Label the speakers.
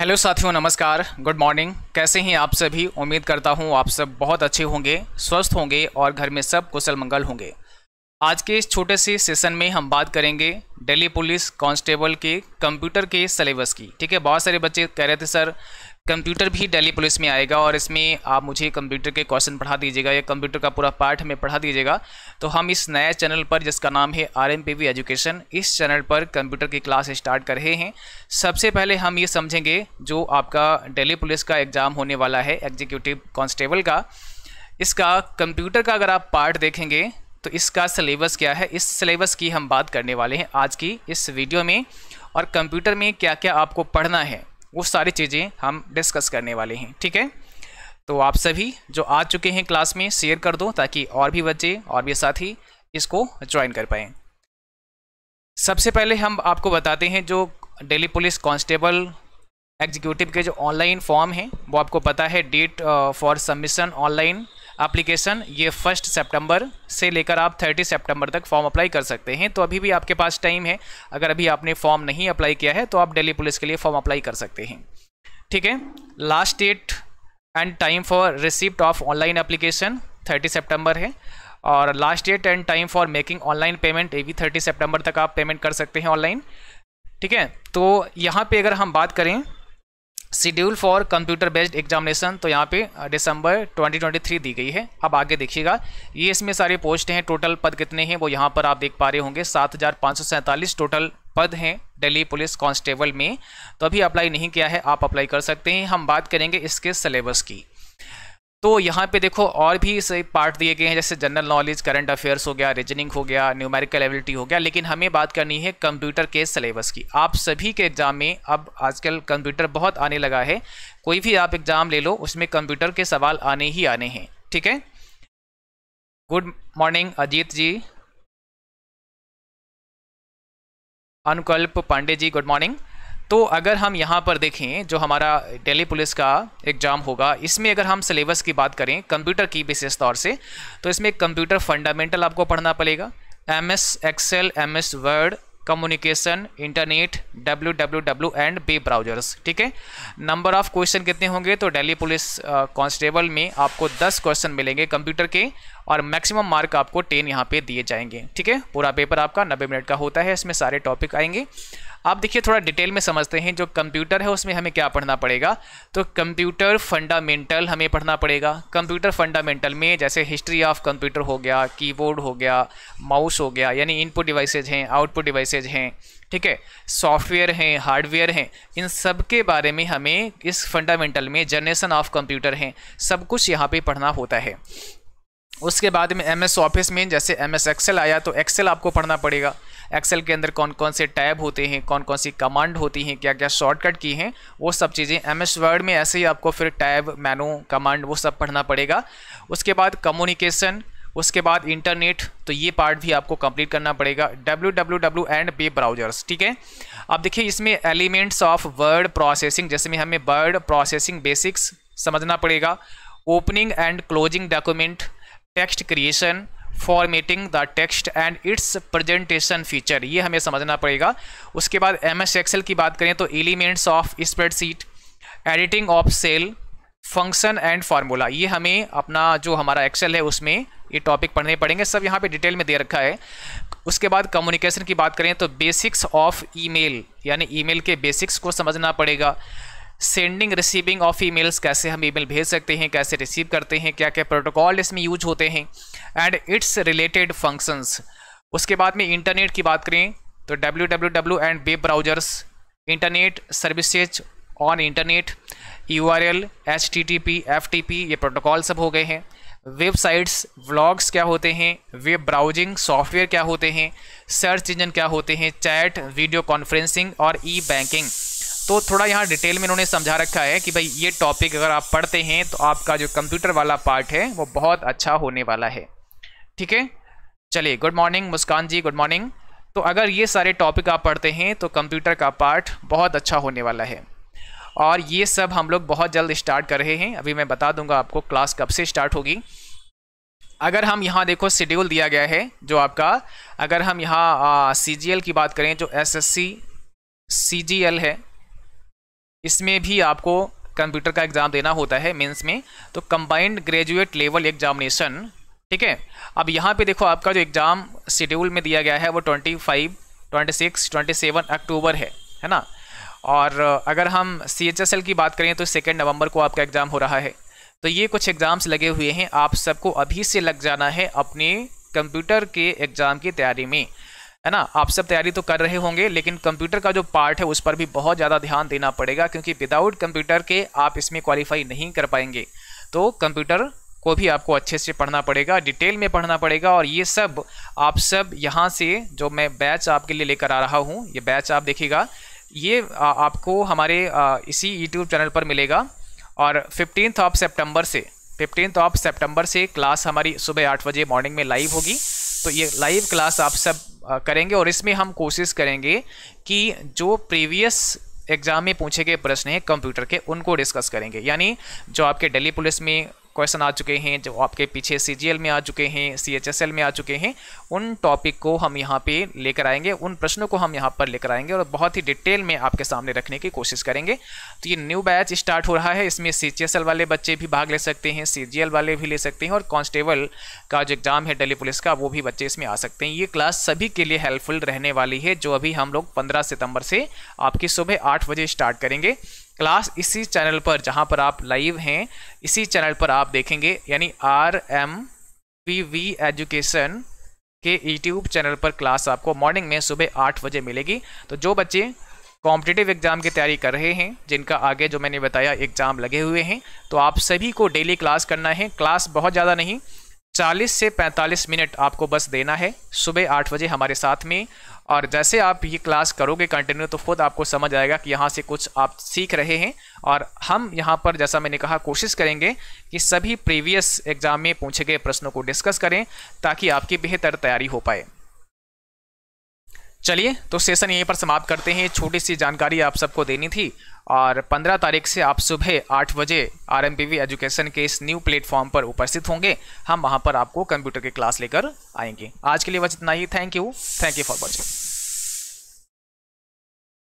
Speaker 1: hello साथियों नमस्कार good morning कैसे हैं आप सभी उम्मीद करता हूं आप सब बहुत अच्छे होंगे स्वस्थ होंगे और घर में सब कुशल मंगल होंगे आज के इस छोटे से सेशन में हम बात करेंगे दिल्ली पुलिस कांस्टेबल के कंप्यूटर के सिलेबस की ठीक है बहुत सारे बच्चे कह रहे थे सर कंप्यूटर भी दिल्ली पुलिस में आएगा और इसमें आप मुझे कंप्यूटर के क्वेश्चन पढ़ा दीजिएगा या कंप्यूटर का पूरा पार्ट हमें पढ़ा दीजिएगा तो हम इस नए चैनल पर जिसका नाम है R M P V education इस चैनल पर कंप्यूटर की क्लास स्टार्ट कर रहे हैं सबसे पहले हम ये समझेंगे जो आपका दिल्ली पुलिस का एग्ज़ाम होने वाला है एग्जीक्यूटिव कॉन्स्टेबल का इसका कंप्यूटर का अगर आप पार्ट देखेंगे तो इसका सिलेबस क्या है इस सिलेबस की हम बात करने वाले हैं आज की इस वीडियो में और कंप्यूटर में क्या क्या आपको पढ़ना है वो सारी चीज़ें हम डिस्कस करने वाले हैं ठीक है तो आप सभी जो आ चुके हैं क्लास में शेयर कर दो ताकि और भी बच्चे और भी साथी इसको ज्वाइन कर पाएँ सबसे पहले हम आपको बताते हैं जो डेली पुलिस कांस्टेबल एग्जीक्यूटिव के जो ऑनलाइन फॉर्म हैं वो आपको पता है date for submission online application ये फर्स्ट सितंबर से लेकर आप 30 सितंबर तक फॉर्म अप्लाई कर सकते हैं तो अभी भी आपके पास टाइम है अगर अभी आपने फॉर्म नहीं अप्लाई किया है तो आप दिल्ली पुलिस के लिए फॉर्म अप्लाई कर सकते हैं ठीक है last date and time for receipt of online application thirty September है और last date and time for making online payment ये भी थर्टी सेप्टेम्बर तक आप पेमेंट कर सकते हैं ऑनलाइन ठीक है तो यहाँ पे अगर हम बात करें schedule for computer based examination तो यहाँ पे दिसंबर uh, 2023 दी गई है अब आगे देखिएगा ये इसमें सारे पोस्ट हैं टोटल पद कितने हैं वो यहाँ पर आप देख पा रहे होंगे सात टोटल पद हैं दिल्ली पुलिस कांस्टेबल में तो अभी अप्लाई नहीं किया है आप अप्लाई कर सकते हैं हम बात करेंगे इसके सिलेबस की तो यहाँ पे देखो और भी से पार्ट दिए गए हैं जैसे जनरल नॉलेज करंट अफेयर्स हो गया रीजनिंग हो गया न्यूमेरिकल एबिलिटी हो गया लेकिन हमें बात करनी है कंप्यूटर के सिलेबस की आप सभी के एग्ज़ाम में अब आजकल कंप्यूटर बहुत आने लगा है कोई भी आप एग्ज़ाम ले लो उसमें कंप्यूटर के सवाल आने ही आने हैं ठीक है good morning Ajit ji Anukalp Pandey ji good morning तो अगर हम यहाँ पर देखें जो हमारा दिल्ली पुलिस का एग्ज़ाम होगा इसमें अगर हम सिलेबस की बात करें कंप्यूटर की विशेष तौर से तो इसमें कंप्यूटर फंडामेंटल आपको पढ़ना पड़ेगा M S Excel M S Word communication internet W W W and web browsers ठीक है नंबर ऑफ क्वेश्चन कितने होंगे तो दिल्ली पुलिस कॉन्स्टेबल में आपको 10 क्वेश्चन मिलेंगे कंप्यूटर के और मैक्सिमम मार्क आपको 10 यहाँ पे दिए जाएंगे ठीक है पूरा पेपर आपका 90 मिनट का होता है इसमें सारे टॉपिक आएंगे आप देखिए थोड़ा डिटेल में समझते हैं जो कंप्यूटर है उसमें हमें क्या पढ़ना पड़ेगा तो कंप्यूटर फंडामेंटल हमें पढ़ना पड़ेगा कंप्यूटर फंडामेंटल में जैसे हिस्ट्री ऑफ कंप्यूटर हो गया कीबोर्ड हो गया माउस हो गया यानी इनपुट डिवाइसेज हैं आउटपुट डिवाइसेज हैं ठीक है सॉफ्टवेयर हैं हार्डवेयर हैं इन सब के बारे में हमें इस फंडामेंटल में जनरेशन ऑफ कंप्यूटर हैं सब कुछ यहाँ पर पढ़ना होता है उसके बाद में एम एस ऑफिस में जैसे एम एस एक्सेल आया तो एक्सेल आपको पढ़ना पड़ेगा एक्सेल के अंदर कौन कौन से टैब होते हैं कौन कौन सी कमांड होती हैं क्या क्या शॉर्टकट की हैं वो सब चीज़ें एम एस वर्ड में ऐसे ही आपको फिर टैब मैनू कमांड वो सब पढ़ना पड़ेगा उसके बाद कम्युनिकेशन उसके बाद इंटरनेट तो ये पार्ट भी आपको कंप्लीट करना पड़ेगा W W W and web browsers ठीक है अब देखिए इसमें एलिमेंट्स ऑफ वर्ड प्रोसेसिंग जैसे में हमें वर्ड प्रोसेसिंग बेसिक्स समझना पड़ेगा opening and closing document text creation formatting the text and its presentation feature ये हमें समझना पड़ेगा उसके बाद एम एस एक्सेल की बात करें तो elements of spreadsheet editing of cell function and formula ये हमें अपना जो हमारा एक्सेल है उसमें ये टॉपिक पढ़ने पड़ेंगे सब यहाँ पे डिटेल में दे रखा है उसके बाद कम्युनिकेशन की बात करें तो बेसिक्स ऑफ ईमेल यानी ईमेल के बेसिक्स को समझना पड़ेगा सेंडिंग रिसीविंग ऑफ ईमेल्स कैसे हम ईमेल भेज सकते हैं कैसे रिसीव करते हैं क्या क्या प्रोटोकॉल इसमें यूज होते हैं एंड इट्स रिलेटेड फंक्शंस उसके बाद में इंटरनेट की बात करें तो W W W and web browsers internet services on internet U R L H T T P F T P ये प्रोटोकॉल सब हो गए हैं वेबसाइट्स व्लॉग्स क्या होते हैं वेब ब्राउजिंग सॉफ्टवेयर क्या होते हैं सर्च इंजन क्या होते हैं चैट वीडियो कॉन्फ्रेंसिंग और ई बैंकिंग तो थोड़ा यहाँ डिटेल में इन्होंने समझा रखा है कि भाई ये टॉपिक अगर आप पढ़ते हैं तो आपका जो कंप्यूटर वाला पार्ट है वो बहुत अच्छा होने वाला है ठीक है चलिए good morning Muskan ji good morning तो अगर ये सारे टॉपिक आप पढ़ते हैं तो कंप्यूटर का पार्ट बहुत अच्छा होने वाला है और ये सब हम लोग बहुत जल्द स्टार्ट कर रहे हैं अभी मैं बता दूंगा आपको क्लास कब से स्टार्ट होगी अगर हम यहाँ देखो शेड्यूल दिया गया है जो आपका अगर हम यहाँ सी की बात करें जो S S C C G L है इसमें भी आपको कंप्यूटर का एग्ज़ाम देना होता है मेंस में तो कंबाइंड ग्रेजुएट लेवल एग्जामिनेशन ठीक है अब यहाँ पे देखो आपका जो एग्ज़ाम शेड्यूल में दिया गया है वो 25, 26, 27 अक्टूबर है है ना और अगर हम सी की बात करें तो सेकेंड नवंबर को आपका एग्ज़ाम हो रहा है तो ये कुछ एग्ज़ाम्स लगे हुए हैं आप सबको अभी से लग जाना है अपने कंप्यूटर के एग्ज़ाम की तैयारी में है ना आप सब तैयारी तो कर रहे होंगे लेकिन कंप्यूटर का जो पार्ट है उस पर भी बहुत ज़्यादा ध्यान देना पड़ेगा क्योंकि विदाउट कंप्यूटर के आप इसमें क्वालिफाई नहीं कर पाएंगे तो कंप्यूटर को भी आपको अच्छे से पढ़ना पड़ेगा डिटेल में पढ़ना पड़ेगा और ये सब आप सब यहाँ से जो मैं बैच आपके लिए लेकर आ रहा हूँ ये बैच आप देखिएगा ये आ, आपको हमारे आ, इसी यूट्यूब चैनल पर मिलेगा और फिफ्टीन ऑफ सेप्टेम्बर से फिफ्टीन ऑफ सेप्टेम्बर से क्लास हमारी सुबह आठ बजे मॉर्निंग में लाइव होगी तो ये लाइव क्लास आप सब करेंगे और इसमें हम कोशिश करेंगे कि जो प्रीवियस एग्ज़ाम में पूछे गए प्रश्न हैं कंप्यूटर के उनको डिस्कस करेंगे यानी जो आपके दिल्ली पुलिस में क्वेश्चन आ चुके हैं जो आपके पीछे सी में आ चुके हैं सी में आ चुके हैं उन टॉपिक को हम यहाँ पे लेकर आएंगे उन प्रश्नों को हम यहाँ पर लेकर आएंगे और बहुत ही डिटेल में आपके सामने रखने की कोशिश करेंगे तो ये न्यू बैच स्टार्ट हो रहा है इसमें सी वाले बच्चे भी भाग ले सकते हैं सी वाले भी ले सकते हैं और कॉन्स्टेबल का जो एग्ज़ाम है डेली पुलिस का वो भी बच्चे इसमें आ सकते हैं ये क्लास सभी के लिए हेल्पफुल रहने वाली है जो अभी हम लोग पंद्रह सितम्बर से आपकी सुबह आठ बजे स्टार्ट करेंगे क्लास इसी चैनल पर जहाँ पर आप लाइव हैं इसी चैनल पर आप देखेंगे यानी R M P V education के यूट्यूब चैनल पर क्लास आपको मॉर्निंग में सुबह आठ बजे मिलेगी तो जो बच्चे कॉम्पिटेटिव एग्ज़ाम की तैयारी कर रहे हैं जिनका आगे जो मैंने बताया एग्ज़ाम लगे हुए हैं तो आप सभी को डेली क्लास करना है क्लास बहुत ज़्यादा नहीं 40 से 45 मिनट आपको बस देना है सुबह आठ बजे हमारे साथ में और जैसे आप ये क्लास करोगे कंटिन्यू तो खुद आपको समझ आएगा कि यहाँ से कुछ आप सीख रहे हैं और हम यहाँ पर जैसा मैंने कहा कोशिश करेंगे कि सभी प्रीवियस एग्ज़ाम में पूछे गए प्रश्नों को डिस्कस करें ताकि आपकी बेहतर तैयारी हो पाए चलिए तो सेशन यहीं पर समाप्त करते हैं छोटी सी जानकारी आप सबको देनी थी और 15 तारीख से आप सुबह 8 बजे आर एजुकेशन के इस न्यू प्लेटफॉर्म पर उपस्थित होंगे हम वहाँ पर आपको कंप्यूटर की क्लास लेकर आएंगे आज के लिए बस इतना ही thank you thank you for watching